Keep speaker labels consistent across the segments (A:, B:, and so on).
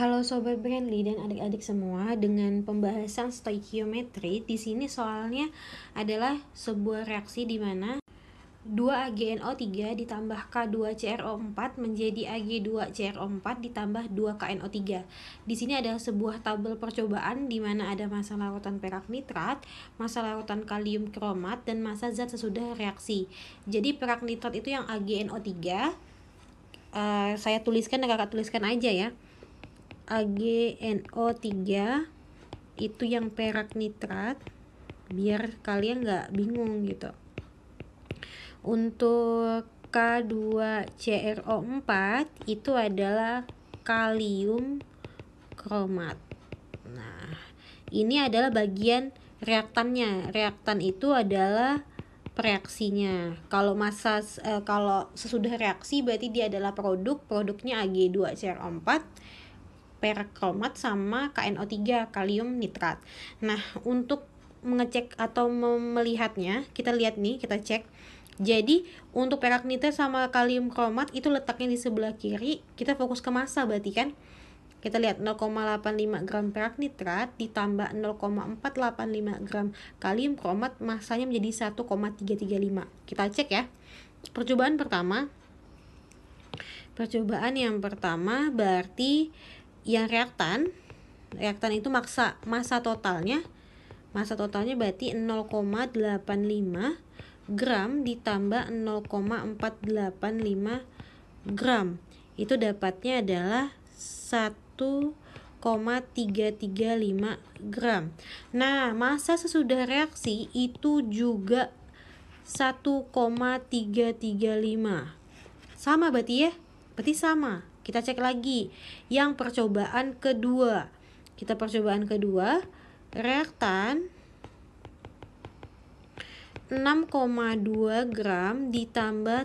A: Halo Sobat Brandly dan adik-adik semua, dengan pembahasan stoichiometri di sini soalnya adalah sebuah reaksi di mana 2AgNO3 ditambah K2CrO4 menjadi Ag2CrO4 ditambah 2KNO3. Di sini ada sebuah tabel percobaan di mana ada massa larutan perak nitrat, massa larutan kalium kromat, dan massa zat sesudah reaksi. Jadi perak nitrat itu yang AgNO3, uh, eh, saya tuliskan dan kakak tuliskan aja ya. AgNO3 itu yang perak nitrat biar kalian nggak bingung gitu untuk K2CRO4 itu adalah kalium kromat nah ini adalah bagian reaktannya reaktan itu adalah reaksinya. Kalau masa e, kalau sesudah reaksi berarti dia adalah produk, produknya Ag2CR4 perkromat sama KNO3 kalium nitrat. Nah, untuk mengecek atau melihatnya, kita lihat nih, kita cek. Jadi untuk perak nitrat sama kalium kromat itu letaknya di sebelah kiri. Kita fokus ke massa berarti kan. Kita lihat 0,85 gram perak nitrat ditambah 0,485 gram kalium kromat masanya menjadi 1,335. Kita cek ya. Percobaan pertama. Percobaan yang pertama berarti yang reaktan reaktan itu maksa masa totalnya masa totalnya berarti 0,85 gram ditambah 0,485 gram itu dapatnya adalah 1,335 gram nah masa sesudah reaksi itu juga 1,335 sama berarti ya berarti sama kita cek lagi yang percobaan kedua. Kita percobaan kedua, reaktan 6,2 gram ditambah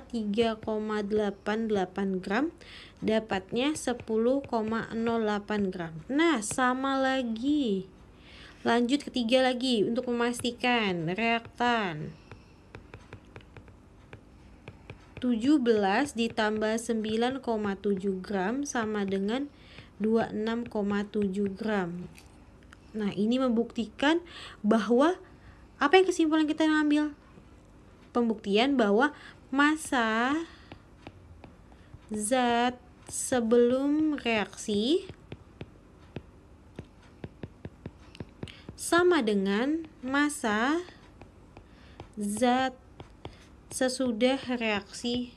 A: 3,88 gram dapatnya 10,08 gram. Nah, sama lagi. Lanjut ketiga lagi untuk memastikan reaktan. 17 ditambah 9,7 gram sama dengan 26,7 gram. Nah, ini membuktikan bahwa apa yang kesimpulan kita ambil? Pembuktian bahwa masa zat sebelum reaksi sama dengan masa zat sesudah reaksi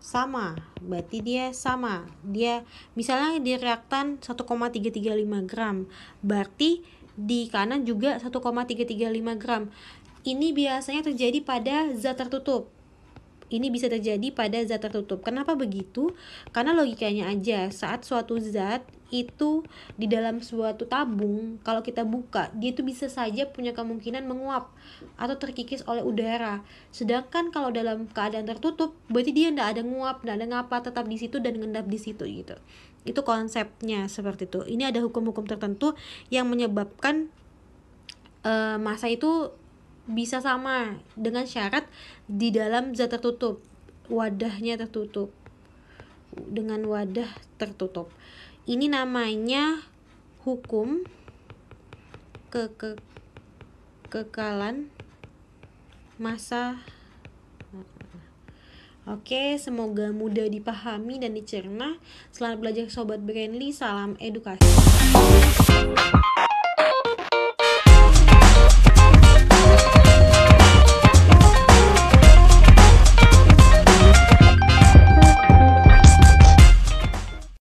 A: sama berarti dia sama dia misalnya di reaktan 1,335 gram berarti di kanan juga 1,335 gram ini biasanya terjadi pada zat tertutup ini bisa terjadi pada zat tertutup. Kenapa begitu? Karena logikanya aja, saat suatu zat itu di dalam suatu tabung, kalau kita buka, dia itu bisa saja punya kemungkinan menguap atau terkikis oleh udara. Sedangkan kalau dalam keadaan tertutup, berarti dia tidak ada menguap, tidak ada ngapa, tetap di situ dan ngendap di situ gitu. Itu konsepnya seperti itu. Ini ada hukum-hukum tertentu yang menyebabkan uh, masa itu bisa sama dengan syarat di dalam zat tertutup wadahnya tertutup dengan wadah tertutup ini namanya hukum ke, ke kekalan masa Oke, semoga mudah dipahami dan dicerna. Selamat belajar Sobat Brandly, salam edukasi.